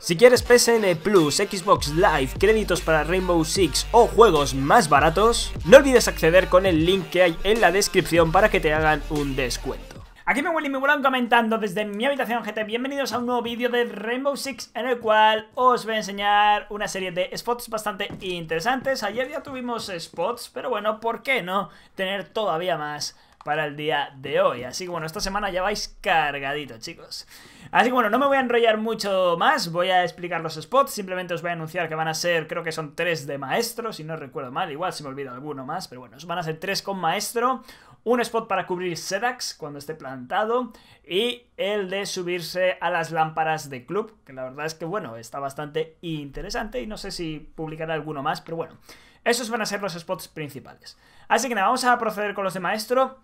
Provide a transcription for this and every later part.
Si quieres PSN Plus, Xbox Live, créditos para Rainbow Six o juegos más baratos, no olvides acceder con el link que hay en la descripción para que te hagan un descuento. Aquí me y me vuelan comentando desde mi habitación, gente. Bienvenidos a un nuevo vídeo de Rainbow Six en el cual os voy a enseñar una serie de spots bastante interesantes. Ayer ya tuvimos spots, pero bueno, ¿por qué no tener todavía más para el día de hoy. Así que bueno, esta semana ya vais cargadito, chicos. Así que bueno, no me voy a enrollar mucho más, voy a explicar los spots, simplemente os voy a anunciar que van a ser, creo que son tres de maestro, si no recuerdo mal, igual se me olvida alguno más, pero bueno, van a ser tres con maestro, un spot para cubrir Sedax cuando esté plantado y el de subirse a las lámparas de club, que la verdad es que bueno, está bastante interesante y no sé si publicará alguno más, pero bueno, esos van a ser los spots principales. Así que nada, vamos a proceder con los de maestro.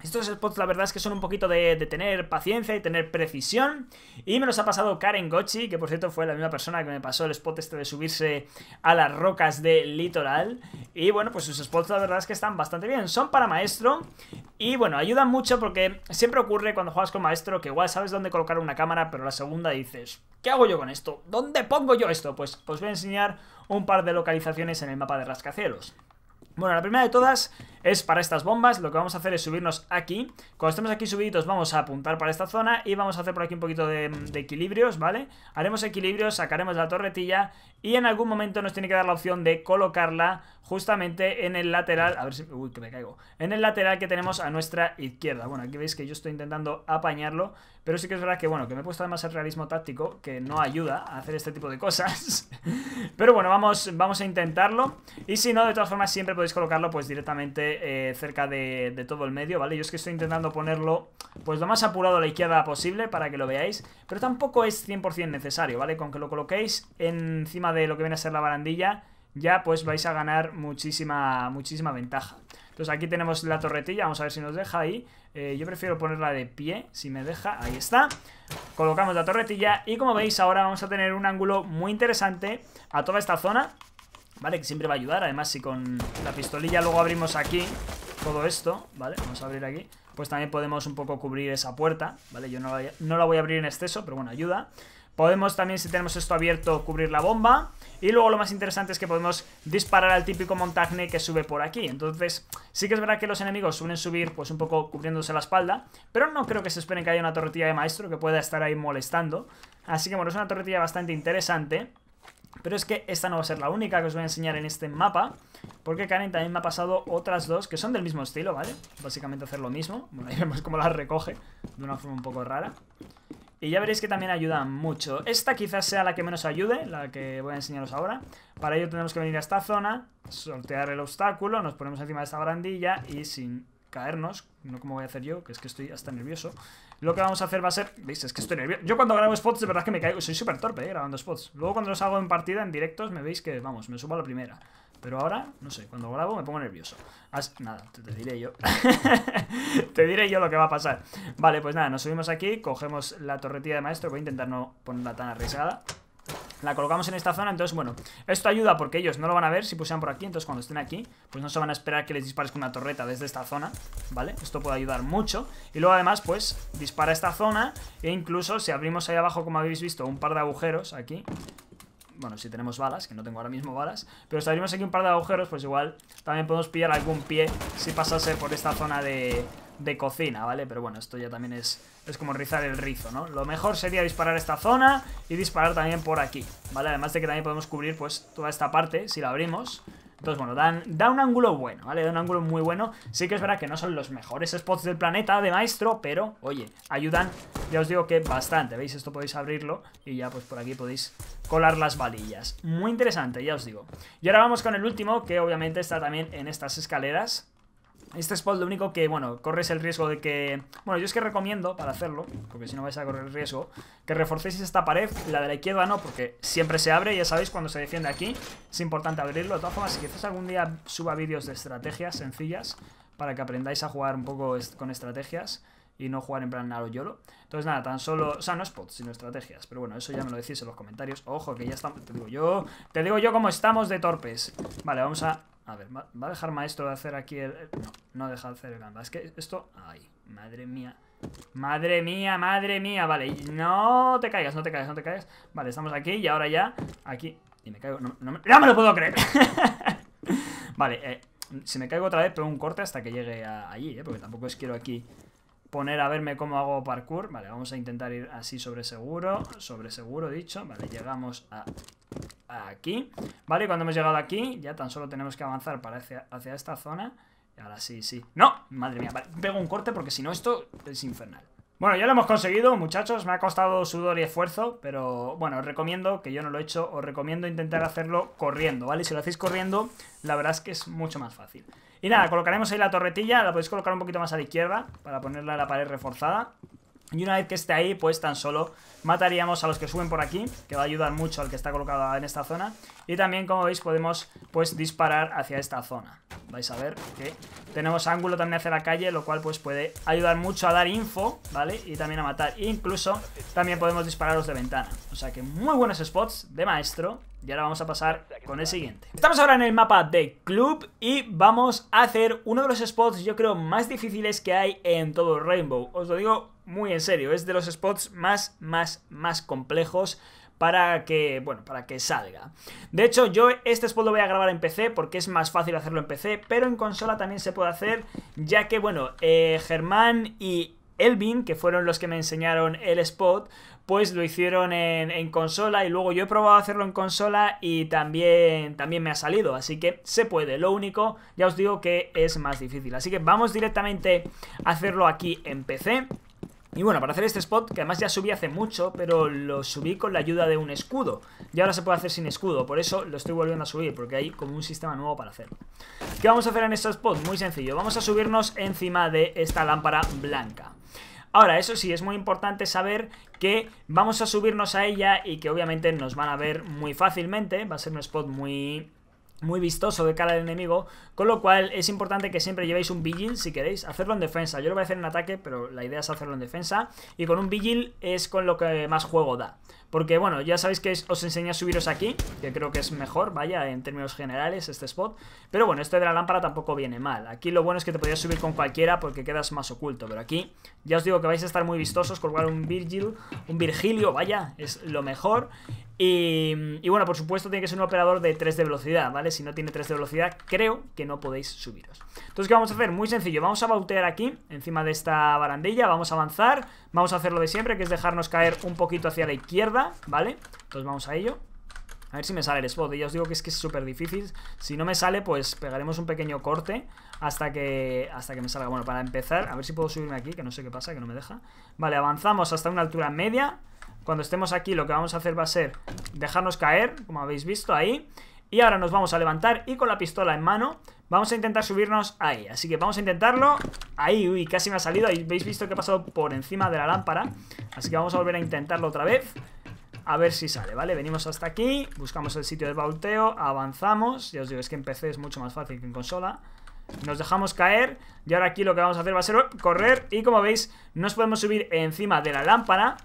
Estos spots la verdad es que son un poquito de, tener paciencia y tener precisión. Y me los ha pasado Karen Gochi, que por cierto fue la misma persona que me pasó el spot este de subirse a las rocas de litoral. Y bueno, pues sus spots la verdad es que están bastante bien. Son para maestro. Y bueno, ayudan mucho porque siempre ocurre cuando juegas con maestro que igual sabes dónde colocar una cámara, pero la segunda dices, ¿qué hago yo con esto? ¿Dónde pongo yo esto? Pues os pues voy a enseñar un par de localizaciones en el mapa de rascacielos. Bueno, la primera de todas es para estas bombas. Lo que vamos a hacer es subirnos aquí. Cuando estemos aquí subiditos vamos a apuntar para esta zona y vamos a hacer por aquí un poquito de, equilibrios, ¿vale? Haremos equilibrios, sacaremos la torretilla y en algún momento nos tiene que dar la opción de colocarla justamente en el lateral, a ver si, uy, que me caigo, en el lateral que tenemos a nuestra izquierda. Bueno, aquí veis que yo estoy intentando apañarlo, pero sí que es verdad que, bueno, que me he puesto además el realismo táctico, que no ayuda a hacer este tipo de cosas. pero bueno, vamos, vamos a intentarlo y si no, de todas formas, siempre podéis colocarlo pues directamente eh, cerca de, todo el medio, ¿vale? Yo es que estoy intentando ponerlo, pues lo más apurado a la izquierda posible para que lo veáis, pero tampoco es 100% necesario, ¿vale? Con que lo coloquéis encima de lo que viene a ser la barandilla, ya pues vais a ganar muchísima, muchísima ventaja. Entonces aquí tenemos la torretilla, vamos a ver si nos deja ahí. Eh, yo prefiero ponerla de pie, si me deja, ahí está. Colocamos la torretilla y como veis ahora vamos a tener un ángulo muy interesante a toda esta zona ¿Vale? Que siempre va a ayudar, además si con la pistolilla luego abrimos aquí todo esto, ¿vale? Vamos a abrir aquí Pues también podemos un poco cubrir esa puerta, ¿vale? Yo no la, voy a abrir en exceso, pero bueno, ayuda Podemos también, si tenemos esto abierto, cubrir la bomba. Y luego lo más interesante es que podemos disparar al típico montagne que sube por aquí. Entonces, sí que es verdad que los enemigos suelen subir pues un poco cubriéndose la espalda. Pero no creo que se esperen que haya una torretilla de maestro que pueda estar ahí molestando. Así que bueno, es una torretilla bastante interesante. Pero es que esta no va a ser la única que os voy a enseñar en este mapa Porque Karen también me ha pasado otras dos que son del mismo estilo, ¿vale? Básicamente hacer lo mismo Bueno, ahí vemos cómo las recoge de una forma un poco rara Y ya veréis que también ayuda mucho Esta quizás sea la que menos ayude, la que voy a enseñaros ahora Para ello tenemos que venir a esta zona Sortear el obstáculo, nos ponemos encima de esta barandilla Y sin caernos, no como voy a hacer yo, que es que estoy hasta nervioso lo que vamos a hacer va a ser... ¿Veis? Es que estoy nervioso. Yo cuando grabo spots, de verdad que me caigo. Soy súper torpe, eh, Grabando spots. Luego cuando los hago en partida, en directos, me veis que, vamos, me subo a la primera. Pero ahora, no sé, cuando grabo me pongo nervioso. nada, te, te, diré yo. te diré yo lo que va a pasar. Vale, pues nada, nos subimos aquí, cogemos la torretilla de maestro. Voy a intentar no ponerla tan arriesgada. La colocamos en esta zona, entonces bueno Esto ayuda porque ellos no lo van a ver si pusieron por aquí Entonces cuando estén aquí, pues no se van a esperar que les dispares con una torreta desde esta zona, ¿vale? Esto puede ayudar mucho, y luego además pues Dispara esta zona, e incluso si abrimos ahí abajo Como habéis visto, un par de agujeros aquí bueno, si tenemos balas, que no tengo ahora mismo balas Pero si abrimos aquí un par de agujeros, pues igual También podemos pillar algún pie si pasase por esta zona de, de cocina, ¿vale? Pero bueno, esto ya también es, es como rizar el rizo, ¿no? Lo mejor sería disparar esta zona y disparar también por aquí, ¿vale? Además de que también podemos cubrir, pues, toda esta parte si la abrimos entonces, bueno, da un ángulo bueno, ¿vale? Da un ángulo muy bueno. Sí que es verdad que no son los mejores spots del planeta de maestro, pero, oye, ayudan, ya os digo que bastante. ¿Veis? Esto podéis abrirlo y ya, pues por aquí podéis colar las valillas. Muy interesante, ya os digo. Y ahora vamos con el último, que obviamente está también en estas escaleras este spot lo único que, bueno, corres el riesgo de que... Bueno, yo es que recomiendo, para hacerlo, porque si no vais a correr el riesgo, que reforcéis esta pared, la de la izquierda no, porque siempre se abre, ya sabéis, cuando se defiende aquí, es importante abrirlo. De todas formas, si quizás algún día suba vídeos de estrategias sencillas, para que aprendáis a jugar un poco con estrategias y no jugar en plan lo yolo. Entonces nada, tan solo, o sea, no spots, sino estrategias, pero bueno, eso ya me lo decís en los comentarios. Ojo, que ya estamos, te digo yo, te digo yo cómo estamos de torpes. Vale, vamos a a ver, ¿va, a dejar maestro de hacer aquí el, No, no deja de hacer el gamba. Es que esto... Ay, madre mía. Madre mía, madre mía. Vale, no te caigas, no te caigas, no te caigas. Vale, estamos aquí y ahora ya... Aquí... Y me caigo... No, me, lo puedo creer. vale, eh, si me caigo otra vez, pero un corte hasta que llegue allí, ¿eh? Porque tampoco es quiero aquí poner a verme cómo hago parkour. Vale, vamos a intentar ir así sobre seguro, sobre seguro dicho. Vale, llegamos a, aquí. Vale, cuando hemos llegado aquí, ya tan solo tenemos que avanzar para hacia, hacia esta zona. Y ahora sí, sí. ¡No! Madre mía, vale, pego un corte porque si no esto es infernal. Bueno, ya lo hemos conseguido, muchachos. Me ha costado sudor y esfuerzo, pero bueno, os recomiendo, que yo no lo he hecho, os recomiendo intentar hacerlo corriendo, ¿vale? Si lo hacéis corriendo, la verdad es que es mucho más fácil. Y nada, colocaremos ahí la torretilla, la podéis colocar un poquito más a la izquierda para ponerla en la pared reforzada. Y una vez que esté ahí, pues tan solo mataríamos a los que suben por aquí, que va a ayudar mucho al que está colocado en esta zona. Y también, como veis, podemos pues disparar hacia esta zona. Vais a ver que tenemos ángulo también hacia la calle, lo cual pues puede ayudar mucho a dar info, ¿vale? Y también a matar. incluso también podemos dispararos de ventana. O sea que muy buenos spots de maestro. Y ahora vamos a pasar con el siguiente. Estamos ahora en el mapa de club y vamos a hacer uno de los spots yo creo más difíciles que hay en todo Rainbow. Os lo digo muy en serio. Es de los spots más, más, más complejos para que, bueno, para que salga. De hecho, yo este spot lo voy a grabar en PC porque es más fácil hacerlo en PC, pero en consola también se puede hacer, ya que, bueno, eh, Germán y Elvin, que fueron los que me enseñaron el spot, pues lo hicieron en, consola y luego yo he probado hacerlo en consola y también, también me ha salido, así que se puede, lo único, ya os digo que es más difícil, así que vamos directamente a hacerlo aquí en PC. Y bueno, para hacer este spot, que además ya subí hace mucho, pero lo subí con la ayuda de un escudo. Y ahora se puede hacer sin escudo, por eso lo estoy volviendo a subir, porque hay como un sistema nuevo para hacerlo. ¿Qué vamos a hacer en este spot? Muy sencillo, vamos a subirnos encima de esta lámpara blanca. Ahora, eso sí, es muy importante saber que vamos a subirnos a ella y que obviamente nos van a ver muy fácilmente. Va a ser un spot muy muy vistoso de cara al enemigo, con lo cual es importante que siempre llevéis un Vigil si queréis, hacerlo en defensa, yo lo voy a hacer en ataque, pero la idea es hacerlo en defensa, y con un Vigil es con lo que más juego da, porque bueno, ya sabéis que os enseñé a subiros aquí, que creo que es mejor, vaya, en términos generales este spot, pero bueno, este de la lámpara tampoco viene mal, aquí lo bueno es que te podías subir con cualquiera porque quedas más oculto, pero aquí ya os digo que vais a estar muy vistosos, colgar un Virgil, un Virgilio, vaya, es lo mejor, y, bueno, por supuesto tiene que ser un operador de 3 de velocidad, ¿vale? Si no tiene 3 de velocidad, creo que no podéis subiros. Entonces, ¿qué vamos a hacer? Muy sencillo, vamos a bautear aquí, encima de esta barandilla, vamos a avanzar, vamos a hacer lo de siempre, que es dejarnos caer un poquito hacia la izquierda, ¿vale? Entonces vamos a ello. A ver si me sale el spot, ya os digo que es que es súper difícil Si no me sale, pues pegaremos un pequeño corte hasta que, hasta que me salga Bueno, para empezar, a ver si puedo subirme aquí Que no sé qué pasa, que no me deja Vale, avanzamos hasta una altura media cuando estemos aquí lo que vamos a hacer va a ser dejarnos caer, como habéis visto ahí. Y ahora nos vamos a levantar y con la pistola en mano vamos a intentar subirnos ahí. Así que vamos a intentarlo. Ahí, uy, casi me ha salido. Habéis visto que ha pasado por encima de la lámpara. Así que vamos a volver a intentarlo otra vez. A ver si sale, ¿vale? Venimos hasta aquí, buscamos el sitio de volteo. avanzamos. Ya os digo, es que en PC es mucho más fácil que en consola. Nos dejamos caer y ahora aquí lo que vamos a hacer va a ser correr y como veis nos podemos subir encima de la lámpara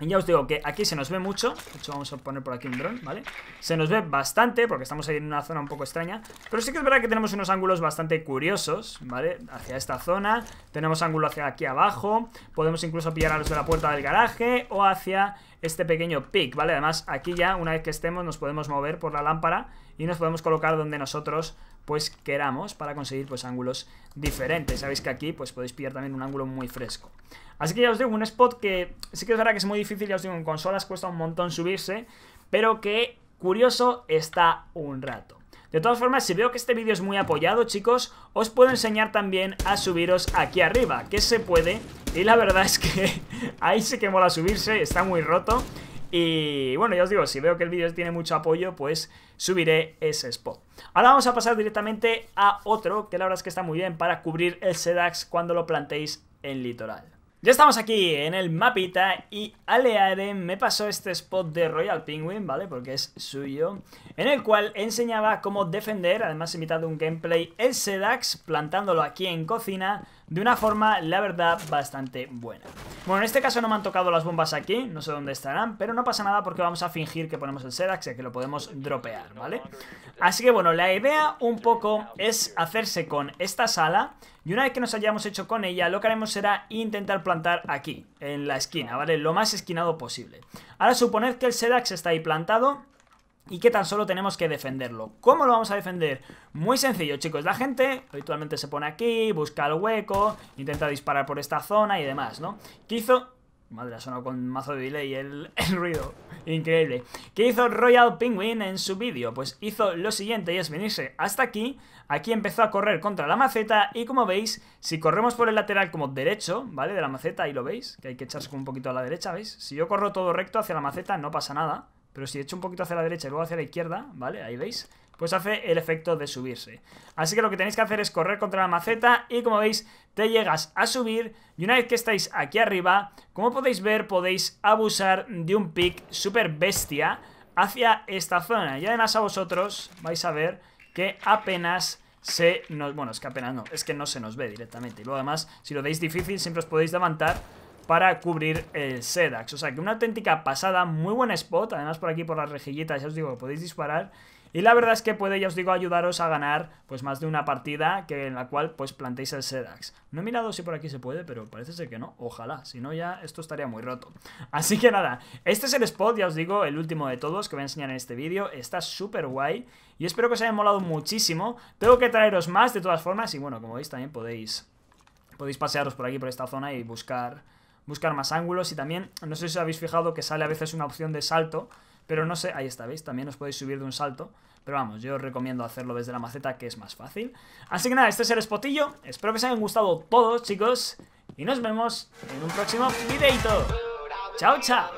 y Ya os digo que aquí se nos ve mucho De hecho vamos a poner por aquí un dron, ¿vale? Se nos ve bastante porque estamos ahí en una zona un poco extraña Pero sí que es verdad que tenemos unos ángulos bastante curiosos, ¿vale? Hacia esta zona Tenemos ángulo hacia aquí abajo Podemos incluso pillar a los de la puerta del garaje O hacia este pequeño pic, ¿vale? Además aquí ya una vez que estemos nos podemos mover por la lámpara Y nos podemos colocar donde nosotros pues queramos para conseguir pues ángulos diferentes. Sabéis que aquí pues podéis pillar también un ángulo muy fresco. Así que ya os digo, un spot que sí que es verdad que es muy difícil, ya os digo, en consolas cuesta un montón subirse, pero que curioso está un rato. De todas formas, si veo que este vídeo es muy apoyado, chicos, os puedo enseñar también a subiros aquí arriba, que se puede, y la verdad es que ahí sí que mola subirse, está muy roto, y bueno, ya os digo, si veo que el vídeo tiene mucho apoyo, pues subiré ese spot. Ahora vamos a pasar directamente a otro, que la verdad es que está muy bien para cubrir el SEDAX cuando lo plantéis en litoral. Ya estamos aquí en el mapita y Aleare me pasó este spot de Royal Penguin, ¿vale? Porque es suyo, en el cual enseñaba cómo defender, además imitando un gameplay, el Sedax plantándolo aquí en cocina de una forma, la verdad, bastante buena. Bueno, en este caso no me han tocado las bombas aquí, no sé dónde estarán, pero no pasa nada porque vamos a fingir que ponemos el sedax y que lo podemos dropear, ¿vale? Así que bueno, la idea un poco es hacerse con esta sala y una vez que nos hayamos hecho con ella, lo que haremos será intentar plantar aquí, en la esquina, ¿vale? Lo más esquinado posible. Ahora suponed que el sedax está ahí plantado y que tan solo tenemos que defenderlo. ¿Cómo lo vamos a defender? Muy sencillo, chicos. La gente habitualmente se pone aquí, busca el hueco, intenta disparar por esta zona y demás, ¿no? ¿Qué hizo? Madre, ha sonado con mazo de delay el, el ruido. Increíble. ¿Qué hizo Royal Penguin en su vídeo? Pues hizo lo siguiente y es venirse hasta aquí. Aquí empezó a correr contra la maceta y como veis, si corremos por el lateral como derecho, ¿vale? De la maceta, ahí lo veis, que hay que echarse un poquito a la derecha, ¿veis? Si yo corro todo recto hacia la maceta no pasa nada, pero si echo un poquito hacia la derecha y luego hacia la izquierda, ¿vale? Ahí veis pues hace el efecto de subirse. Así que lo que tenéis que hacer es correr contra la maceta y como veis te llegas a subir y una vez que estáis aquí arriba, como podéis ver podéis abusar de un pick super bestia hacia esta zona y además a vosotros vais a ver que apenas se nos... bueno, es que apenas no, es que no se nos ve directamente y luego además si lo veis difícil siempre os podéis levantar para cubrir el Sedax. O sea que una auténtica pasada, muy buen spot, además por aquí por las rejillitas ya os digo, podéis disparar. Y la verdad es que puede, ya os digo, ayudaros a ganar pues más de una partida que en la cual pues plantéis el Sedax. No he mirado si por aquí se puede, pero parece ser que no. Ojalá, si no ya esto estaría muy roto. Así que nada, este es el spot, ya os digo, el último de todos que voy a enseñar en este vídeo. Está súper guay y espero que os haya molado muchísimo. Tengo que traeros más de todas formas y bueno, como veis también podéis, podéis pasearos por aquí, por esta zona y buscar buscar más ángulos y también, no sé si habéis fijado que sale a veces una opción de salto, pero no sé, ahí está, ¿veis? También os podéis subir de un salto. Pero vamos, yo os recomiendo hacerlo desde la maceta que es más fácil. Así que nada, este es el spotillo. Espero que os hayan gustado todos, chicos. Y nos vemos en un próximo videito. ¡Chao, chao!